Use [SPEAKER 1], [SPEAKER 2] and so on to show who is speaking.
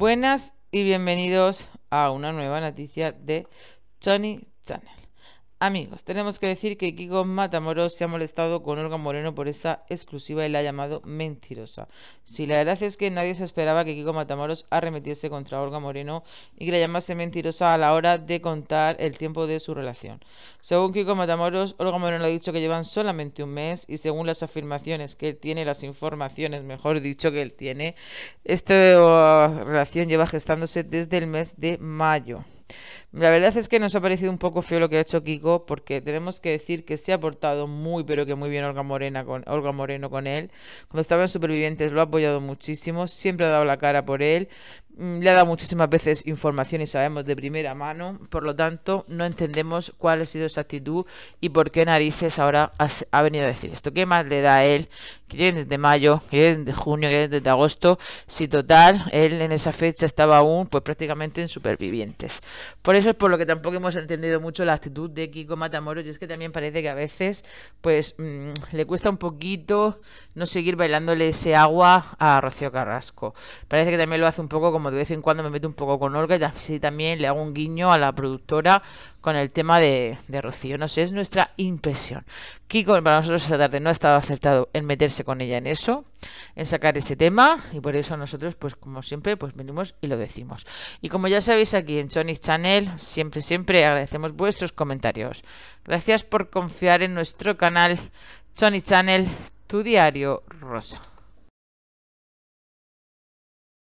[SPEAKER 1] Buenas y bienvenidos a una nueva noticia de Tony Channel. Amigos, tenemos que decir que Kiko Matamoros se ha molestado con Olga Moreno por esa exclusiva y la ha llamado mentirosa. Si la verdad es que nadie se esperaba que Kiko Matamoros arremetiese contra Olga Moreno y que la llamase mentirosa a la hora de contar el tiempo de su relación. Según Kiko Matamoros, Olga Moreno ha dicho que llevan solamente un mes y según las afirmaciones que él tiene, las informaciones, mejor dicho, que él tiene, esta relación lleva gestándose desde el mes de mayo. La verdad es que nos ha parecido un poco feo lo que ha hecho Kiko, porque tenemos que decir que se ha portado muy, pero que muy bien Olga, Morena con, Olga Moreno con él. Cuando estaba en Supervivientes lo ha apoyado muchísimo, siempre ha dado la cara por él. Mm, le ha dado muchísimas veces información y sabemos de primera mano, por lo tanto no entendemos cuál ha sido esa actitud y por qué narices ahora ha venido a decir esto. ¿Qué más le da a él? Que viene desde mayo, que desde junio, que desde agosto, si total, él en esa fecha estaba aún pues prácticamente en supervivientes. Por eso es por lo que tampoco hemos entendido mucho la actitud de Kiko Matamoros y es que también parece que a veces pues mm, le cuesta un poquito no seguir bailándole ese agua a Rocío Carrasco. Parece que también lo hace un poco como de vez en cuando me meto un poco con Olga y así también le hago un guiño a la productora con el tema de, Rocío. No sé, es nuestra impresión. Kiko para nosotros esta tarde no ha estado acertado en meterse con ella en eso, en sacar ese tema y por eso nosotros, pues como siempre, pues venimos y lo decimos. Y como ya sabéis aquí en Sony Channel, siempre, siempre agradecemos vuestros comentarios. Gracias por confiar en nuestro canal Sony Channel, tu diario rosa.